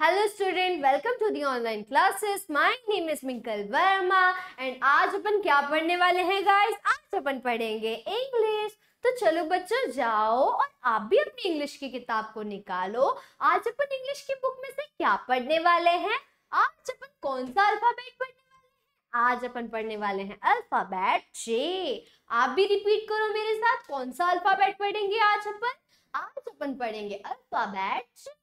Hello student welcome to the online classes my name is Minkal Verma and आज अपन क्या पढ़ने वाले हैं गाइस आज अपन पढ़ेंगे इंग्लिश तो चलो बच्चों जाओ और आप भी अपनी इंग्लिश की किताब को निकालो आज अपन इंग्लिश की बुक में से क्या पढ़ने वाले हैं आज अपन कौन सा अल्फाबेट पढ़ने वाले हैं आज अपन पढ़ने वाले हैं अल्फाबेट जे आप भी रिपीट करो मेरे साथ कौन सा अल्फाबेट पढ़ेंगे आज अपन आज अपन पढ़ेंगे अल्फाबेट जे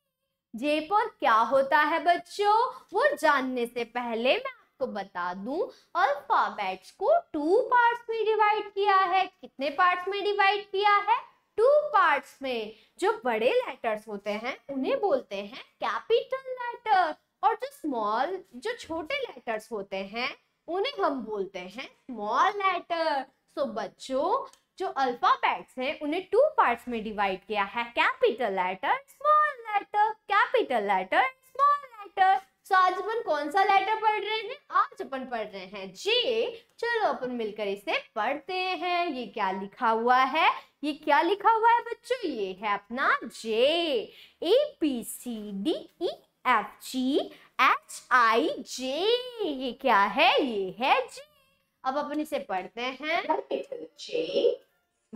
जयपुर क्या होता है बच्चों वो जानने से पहले मैं आपको बता दूं अल्फाबेट्स को टू पार्ट्स में डिवाइड किया है कितने पार्ट्स में डिवाइड किया है टू पार्ट्स में जो बड़े लेटर्स होते हैं उन्हें बोलते हैं कैपिटल लेटर और जो स्मॉल जो छोटे लेटर्स होते हैं उन्हें हम बोलते हैं स्मॉल लेटर सो बच्चों जो अल्फाबेट्स है उन्हें टू पार्ट्स में डिवाइड किया है capital letter small letter capital letter small letter so आज अपन कौन सा लेटर पढ़ रहे हैं आज अपन पढ़ रहे हैं जे चलो अपन मिलकर इसे पढ़ते हैं ये क्या लिखा हुआ है ये क्या लिखा हुआ है बच्चों ये है अपना J A P C D E F G H I J ये क्या है ये है जे अब अपन इसे पढ़ते हैं कैपिटल जे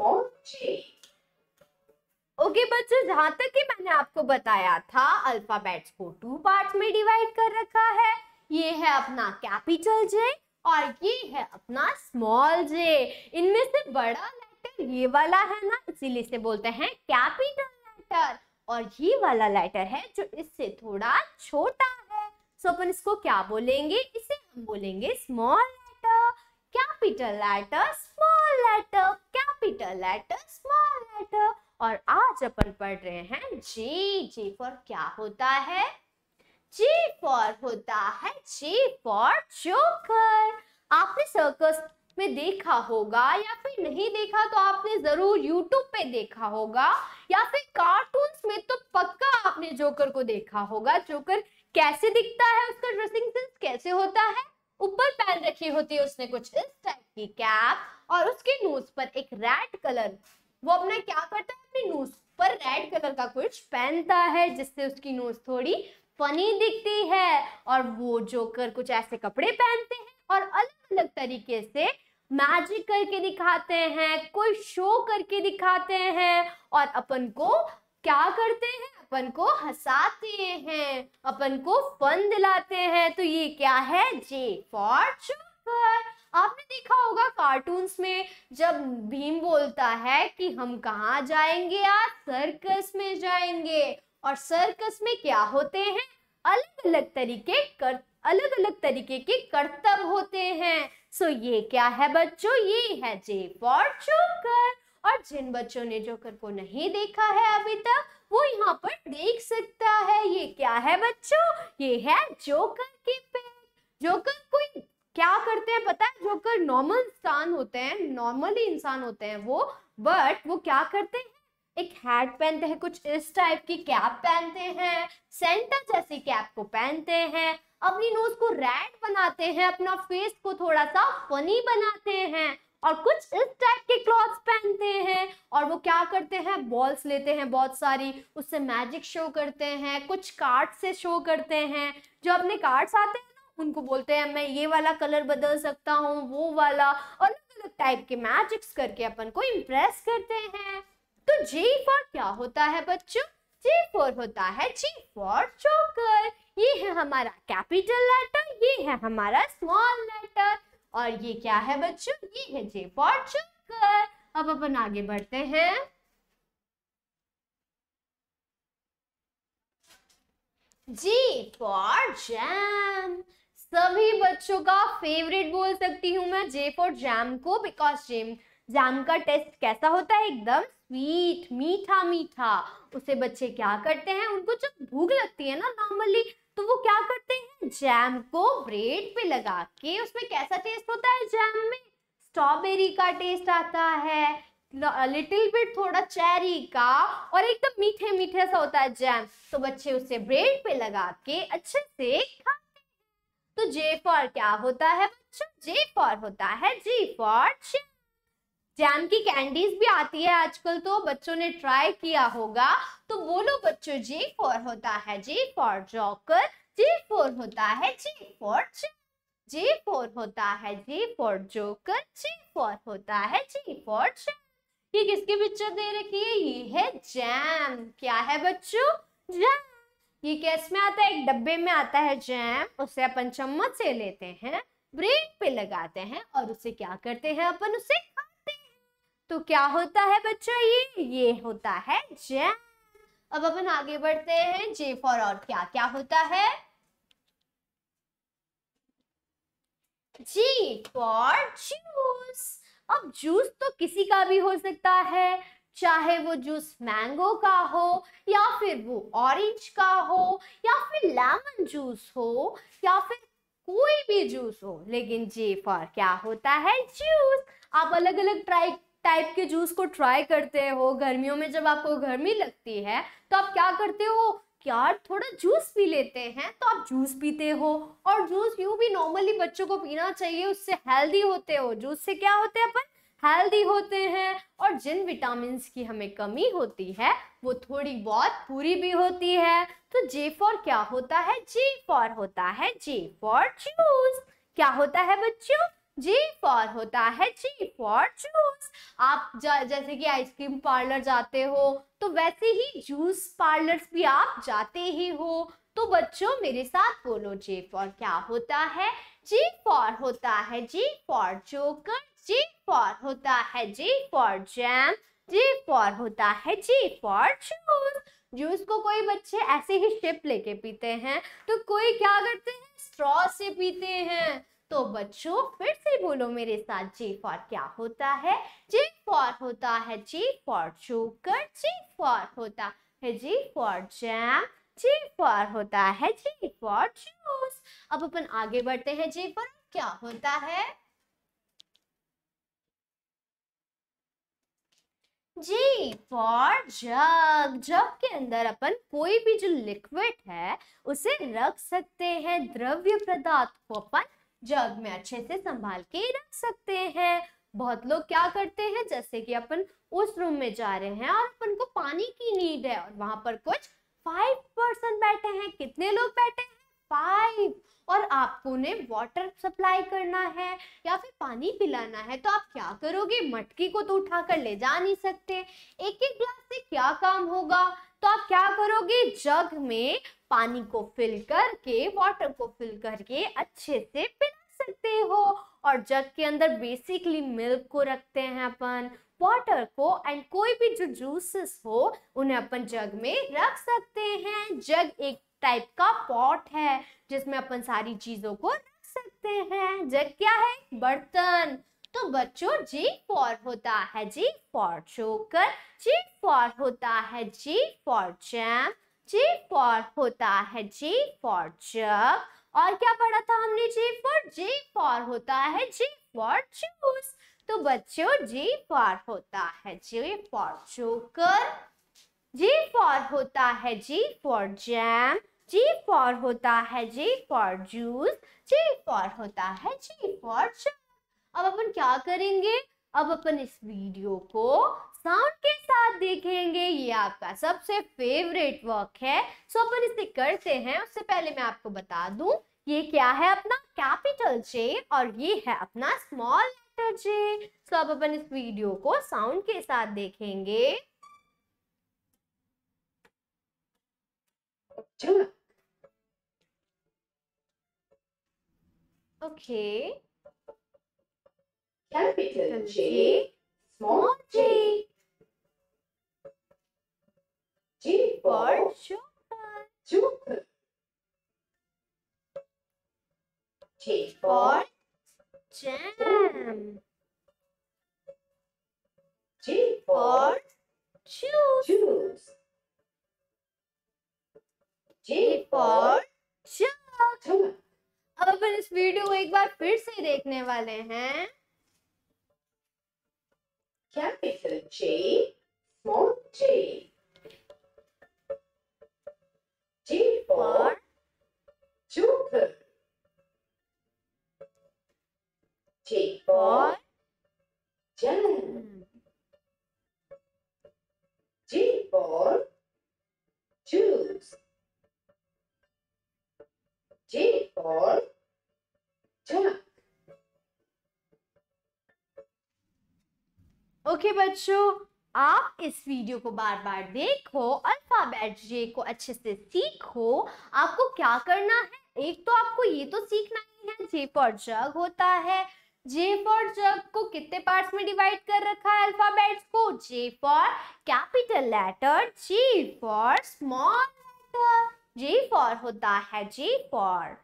ओके बच्चों जहां तक कि मैंने आपको बताया था अल्फाबेट्स को टू पार्ट्स में डिवाइड कर रखा है ये है अपना कैपिटल जे और ये है अपना स्मॉल जे इनमें से बड़ा लेटर ये वाला है ना इसीलिए से बोलते हैं कैपिटल लेटर और ये वाला लेटर है जो इससे थोड़ा छोटा है सो अपन इसको क्या बोलेंगे इसे हम बोलेंगे small capital letter small letter capital letter small letter और आज अपन पढ़ रहे हैं जी जी फॉर क्या होता है जी फॉर होता है जी फॉर जोकर आपने सर्कस में देखा होगा या फिर नहीं देखा तो आपने जरूर यूट्यूब पे देखा होगा या फिर कार्टून्स में तो पक्का आपने जोकर को देखा होगा जोकर कैसे दिखता है उसका ड्रेसिंग सेंस कैसे होता है ऊपर पहन रखी होती है उसने कुछ इस टाइप की कैप और उसके नोज पर एक रेड कलर वो अपना क्या करता है अपने नोज पर रेड कलर का कुछ पहनता है जिससे उसकी नोज थोड़ी फनी दिखती है और वो जोकर कुछ ऐसे कपड़े पहनते हैं और अलग अलग तरीके से मैजिक करके दिखाते हैं कोई शो करके दिखाते हैं और अपन को क्या करते हैं अपन को हंसाते हैं अपन को फन दिलाते हैं तो ये क्या है जे फॉर चुकर आपने देखा होगा कार्टून्स में जब भीम बोलता है कि हम कहाँ जाएंगे आज सर्कस में जाएंगे और सर्कस में क्या होते हैं अलग अलग तरीके कर अलग अलग तरीके के कर्तव्य होते हैं सो ये क्या है बच्चों ये है जे फॉर चोकर और जिन बच्चों ने जोकर को नहीं देखा है अभी तक वो यहाँ पर देख सकता है ये क्या है बच्चों ये है जोकर के पैर जोकर कोई क्या करते हैं पता है जोकर नॉर्मल इंसान होते हैं नॉर्मली इंसान होते हैं वो बट वो क्या करते हैं एक हैट पहनते हैं कुछ इस टाइप की कैप पहनते हैं सेंटर जैसी कैप को पहनते हैं अपनी नोज को रेड बनाते हैं अपना फेस को थोड़ा सा फनी बनाते हैं और कुछ इस टाइप के क्लॉथ्स पहनते हैं और वो क्या करते हैं बॉल्स लेते हैं बहुत सारी उससे मैजिक शो करते हैं कुछ कार्ड से शो करते हैं जो अपने कार्ड्स आते हैं ना उनको बोलते हैं मैं ये वाला कलर बदल सकता हूँ वो वाला अलग अलग टाइप के मैजिक्स करके अपन को इम्प्रेस करते हैं तो जी फॉर क्या होता है बच्चों जी फॉर होता है जी फॉर चोकर ये है हमारा कैपिटल लेटर ये है हमारा स्मॉल लेटर और ये क्या है बच्चों ये है जे फॉर चक्कर अब अपन आगे बढ़ते हैं जी फॉर जैम सभी बच्चों का फेवरेट बोल सकती हूँ मैं जे फॉर जैम को बिकॉज जेम जैम का टेस्ट कैसा होता है एकदम स्वीट मीठा मीठा उसे बच्चे क्या करते हैं उनको जब भूख लगती है ना नॉर्मली तो वो क्या करते हैं जैम को ब्रेड पे लगा के उसमें कैसा टेस्ट होता है जैम में स्ट्रॉबेरी का टेस्ट आता है लिटिल बिट थोड़ा चेरी का और एकदम मीठे मीठे सा होता है जैम तो बच्चे उसे ब्रेड पे लगा के अच्छे से खाते हैं तो जे फॉर क्या होता है बच्चों जे फॉर होता है जी फॉर जैम की कैंडीज भी आती है आजकल तो बच्चों ने ट्राई किया होगा तो बोलो बच्चों जे फॉर होता है J for joker J for होता है जे फॉर जे फोर होता है J for joker J for होता है जे फॉर ये किसकी पिक्चर दे रखी है ये है जैम क्या है बच्चों जैम ये कैस में आता है एक डब्बे में आता है जैम उसे अपन चम्मच से लेते हैं ब्रेक पे लगाते हैं और उसे क्या करते हैं अपन उसे तो क्या होता है बच्चों ये ये होता है जैम अब अपन आगे बढ़ते हैं जे फॉर और क्या क्या होता है जी फॉर जूस अब जूस तो किसी का भी हो सकता है चाहे वो जूस मैंगो का हो या फिर वो ऑरेंज का हो या फिर लेमन जूस हो या फिर कोई भी जूस हो लेकिन जे फॉर क्या होता है जूस आप अलग अलग ट्राई टाइप के जूस को ट्राई करते हो गर्मियों में जब आपको गर्मी लगती है तो आप क्या करते हो यार थोड़ा जूस पी लेते हैं तो आप जूस पीते हो और जूस यू भी नॉर्मली बच्चों को पीना चाहिए उससे हेल्दी होते हो जूस से क्या होते हैं अपन हेल्दी होते हैं और जिन विटामिन की हमें कमी होती है वो थोड़ी बहुत पूरी भी होती है तो जे फॉर क्या होता है जे फॉर होता है जे फॉर जूस क्या होता है बच्चों जी फॉर होता है जी फॉर जूस आप जैसे कि आइसक्रीम पार्लर जाते हो तो वैसे ही जूस पार्लर्स भी आप जाते ही हो तो बच्चों मेरे साथ बोलो जे फॉर क्या होता है जी फॉर होता है G for joker G for होता है G for jam G for होता है जी फॉर जूस जूस को कोई बच्चे ऐसे ही शिप लेके पीते हैं तो कोई क्या करते हैं स्ट्रॉ से पीते हैं तो बच्चों फिर से बोलो मेरे साथ जे फॉर क्या होता है जे फॉर होता है J for joker J for होता है J for jam J for होता है जे फॉर जूस अब अपन आगे बढ़ते हैं जे फॉर क्या होता है जी फॉर जग जग के अंदर अपन कोई भी जो लिक्विड है उसे रख सकते हैं द्रव्य पदार्थ को अपन जग में अच्छे से संभाल के रख सकते हैं बहुत लोग क्या करते हैं जैसे कि अपन उस रूम में जा रहे हैं और अपन को पानी की नीड है और वहां पर कुछ फाइव पर्सन बैठे हैं कितने लोग बैठे हैं फाइव और आपको उन्हें वाटर सप्लाई करना है या फिर पानी पिलाना है तो आप क्या करोगे मटकी को तो उठाकर ले जा नहीं सकते एक एक ग्लास से क्या काम होगा तो आप क्या करोगे जग में पानी को फिल करके वाटर को फिल करके अच्छे से सकते हो और जग के अंदर बेसिकली मिल्क को रखते हैं अपन वाटर को एंड कोई भी जो जूसेस हो उन्हें अपन जग में रख सकते हैं जग एक टाइप का पॉट है जिसमें अपन सारी चीजों को रख सकते हैं जग क्या है बर्तन तो बच्चों जी फॉर होता है जी फॉर चोकर जी फॉर होता है G for jam G for होता है जी फॉर जग और क्या पढ़ा था हमने जे फॉर जे फॉर होता है जे फॉर जूस तो बच्चों जे फॉर होता है J for joker J for होता है J for jam J for होता है J for juice J for होता है जे फॉर अब अपन क्या करेंगे अब अपन इस वीडियो को साउंड के साथ देखेंगे ये आपका सबसे फेवरेट वर्क है सो अपन इसे करते हैं उससे पहले मैं आपको बता दूं ये क्या है अपना कैपिटल जे और ये है अपना स्मॉल लेटर जे सो अब अपन इस वीडियो को साउंड के साथ देखेंगे okay capital J small J for jam. G for juice. G for अब अपन इस वीडियो को एक बार फिर से देखने वाले हैं capital G small G for जूपर for J for juice J for okay okay, बच्चों आप इस वीडियो को बार बार देखो अल्फ़ाबेट जे को अच्छे से सीखो आपको क्या करना है एक तो आपको ये तो सीखना ही है जे पर जग होता है जे फॉर जग को कितने पार्ट्स में डिवाइड कर रखा है अल्फाबेट्स को J for capital letter G for small letter J for होता है J for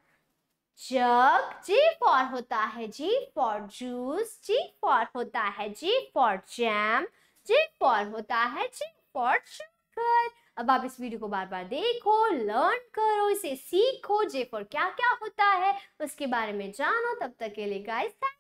jug J for होता है J for juice J for होता है J for jam J for होता है जे फॉर शुगर अब आप इस वीडियो को बार बार देखो लर्न करो इसे सीखो जे फॉर क्या क्या होता है उसके बारे में जानो तब तक के लिए गाइस थैंक